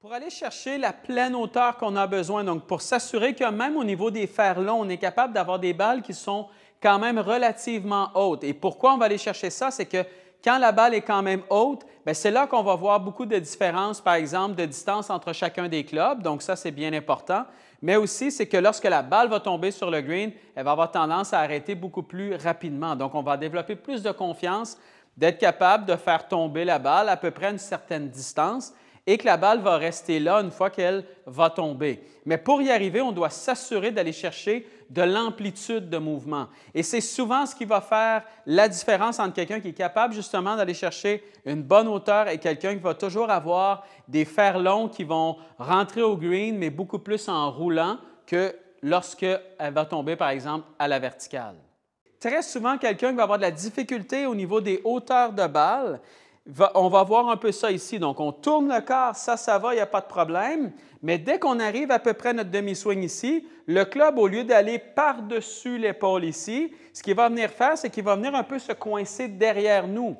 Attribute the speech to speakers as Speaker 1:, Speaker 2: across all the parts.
Speaker 1: Pour aller chercher la pleine hauteur qu'on a besoin, donc pour s'assurer que même au niveau des fers longs, on est capable d'avoir des balles qui sont quand même relativement hautes. Et pourquoi on va aller chercher ça? C'est que quand la balle est quand même haute, ben, c'est là qu'on va voir beaucoup de différences, par exemple, de distance entre chacun des clubs. Donc, ça, c'est bien important. Mais aussi, c'est que lorsque la balle va tomber sur le green, elle va avoir tendance à arrêter beaucoup plus rapidement. Donc, on va développer plus de confiance d'être capable de faire tomber la balle à peu près une certaine distance et que la balle va rester là une fois qu'elle va tomber. Mais pour y arriver, on doit s'assurer d'aller chercher de l'amplitude de mouvement. Et c'est souvent ce qui va faire la différence entre quelqu'un qui est capable justement d'aller chercher une bonne hauteur et quelqu'un qui va toujours avoir des fers longs qui vont rentrer au green, mais beaucoup plus en roulant que lorsqu'elle va tomber, par exemple, à la verticale. Très souvent, quelqu'un va avoir de la difficulté au niveau des hauteurs de balle, on va voir un peu ça ici. Donc, on tourne le corps, ça, ça va, il n'y a pas de problème. Mais dès qu'on arrive à peu près à notre demi-swing ici, le club, au lieu d'aller par-dessus l'épaule ici, ce qu'il va venir faire, c'est qu'il va venir un peu se coincer derrière nous.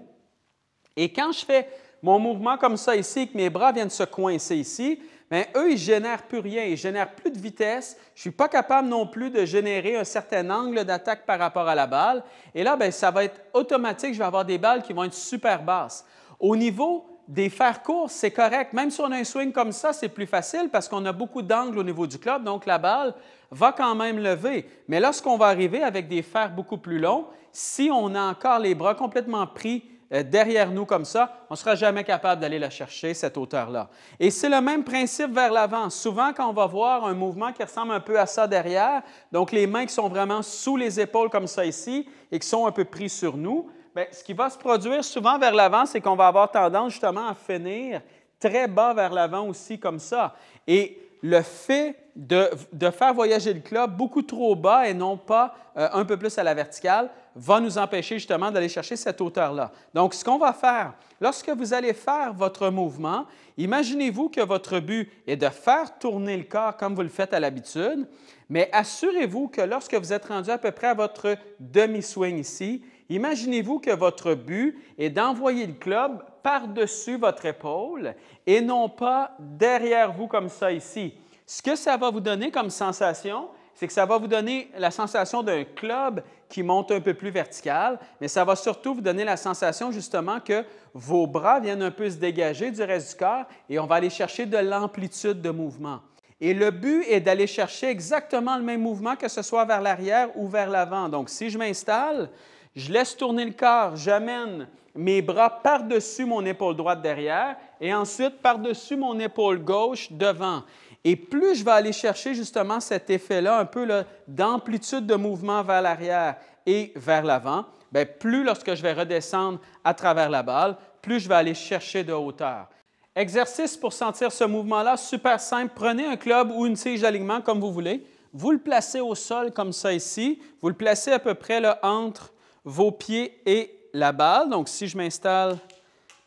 Speaker 1: Et quand je fais mon mouvement comme ça ici, que mes bras viennent se coincer ici, mais eux, ils génèrent plus rien, ils génèrent plus de vitesse. Je suis pas capable non plus de générer un certain angle d'attaque par rapport à la balle. Et là, bien, ça va être automatique. Je vais avoir des balles qui vont être super basses. Au niveau des fers courts, c'est correct. Même si on a un swing comme ça, c'est plus facile parce qu'on a beaucoup d'angles au niveau du club, donc la balle va quand même lever. Mais lorsqu'on va arriver avec des fers beaucoup plus longs, si on a encore les bras complètement pris euh, derrière nous comme ça, on ne sera jamais capable d'aller la chercher, cette hauteur-là. Et c'est le même principe vers l'avant. Souvent, quand on va voir un mouvement qui ressemble un peu à ça derrière, donc les mains qui sont vraiment sous les épaules comme ça ici et qui sont un peu prises sur nous, ben, ce qui va se produire souvent vers l'avant, c'est qu'on va avoir tendance justement à finir très bas vers l'avant aussi comme ça. Et le fait de, faire voyager le club beaucoup trop bas et non pas euh, un peu plus à la verticale va nous empêcher justement d'aller chercher cette hauteur-là. Donc, ce qu'on va faire, lorsque vous allez faire votre mouvement, imaginez-vous que votre but est de faire tourner le corps comme vous le faites à l'habitude, mais assurez-vous que lorsque vous êtes rendu à peu près à votre demi-swing ici, Imaginez-vous que votre but est d'envoyer le club par-dessus votre épaule et non pas derrière vous comme ça ici. Ce que ça va vous donner comme sensation, c'est que ça va vous donner la sensation d'un club qui monte un peu plus vertical, mais ça va surtout vous donner la sensation justement que vos bras viennent un peu se dégager du reste du corps et on va aller chercher de l'amplitude de mouvement. Et le but est d'aller chercher exactement le même mouvement que ce soit vers l'arrière ou vers l'avant. Donc si je m'installe, je laisse tourner le corps, j'amène mes bras par-dessus mon épaule droite derrière et ensuite par-dessus mon épaule gauche devant. Et plus je vais aller chercher justement cet effet-là, un peu d'amplitude de mouvement vers l'arrière et vers l'avant, ben, plus lorsque je vais redescendre à travers la balle, plus je vais aller chercher de hauteur. Exercice pour sentir ce mouvement-là, super simple. Prenez un club ou une tige d'alignement comme vous voulez. Vous le placez au sol comme ça ici. Vous le placez à peu près là, entre vos pieds et la balle. Donc, si je m'installe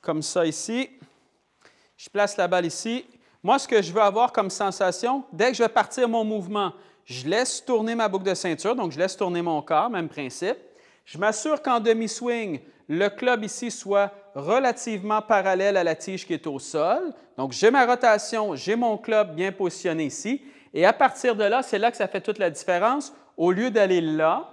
Speaker 1: comme ça ici, je place la balle ici. Moi, ce que je veux avoir comme sensation, dès que je vais partir mon mouvement, je laisse tourner ma boucle de ceinture, donc je laisse tourner mon corps, même principe. Je m'assure qu'en demi-swing, le club ici soit relativement parallèle à la tige qui est au sol. Donc, j'ai ma rotation, j'ai mon club bien positionné ici. Et à partir de là, c'est là que ça fait toute la différence. Au lieu d'aller là,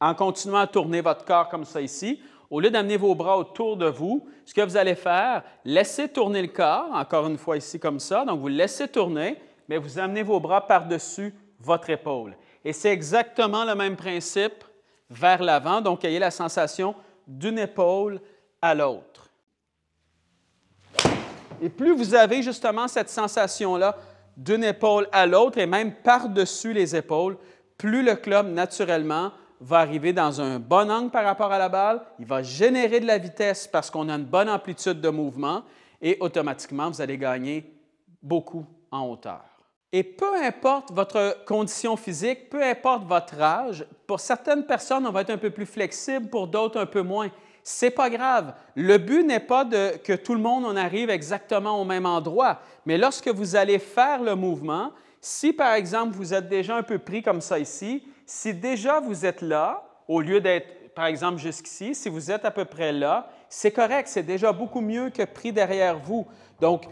Speaker 1: en continuant à tourner votre corps comme ça ici, au lieu d'amener vos bras autour de vous, ce que vous allez faire, laissez tourner le corps, encore une fois ici comme ça, donc vous laissez tourner, mais vous amenez vos bras par-dessus votre épaule. Et c'est exactement le même principe vers l'avant, donc ayez la sensation d'une épaule à l'autre. Et plus vous avez justement cette sensation-là d'une épaule à l'autre et même par-dessus les épaules, plus le club naturellement va arriver dans un bon angle par rapport à la balle, il va générer de la vitesse parce qu'on a une bonne amplitude de mouvement et automatiquement, vous allez gagner beaucoup en hauteur. Et peu importe votre condition physique, peu importe votre âge, pour certaines personnes, on va être un peu plus flexible, pour d'autres un peu moins. C'est pas grave. Le but n'est pas que tout le monde en arrive exactement au même endroit, mais lorsque vous allez faire le mouvement, si par exemple vous êtes déjà un peu pris comme ça ici, si déjà vous êtes là, au lieu d'être, par exemple, jusqu'ici, si vous êtes à peu près là, c'est correct, c'est déjà beaucoup mieux que pris derrière vous. Donc,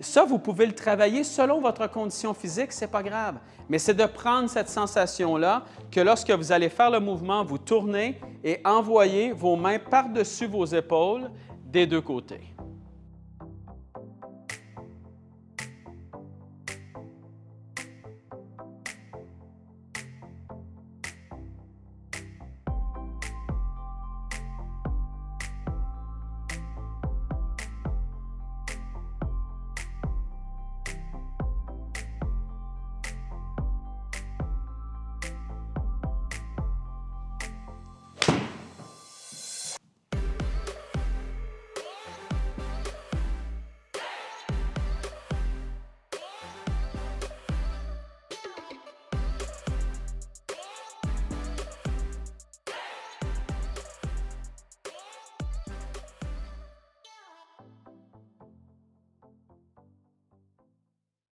Speaker 1: ça, vous pouvez le travailler selon votre condition physique, c'est pas grave. Mais c'est de prendre cette sensation-là que lorsque vous allez faire le mouvement, vous tournez et envoyez vos mains par-dessus vos épaules des deux côtés.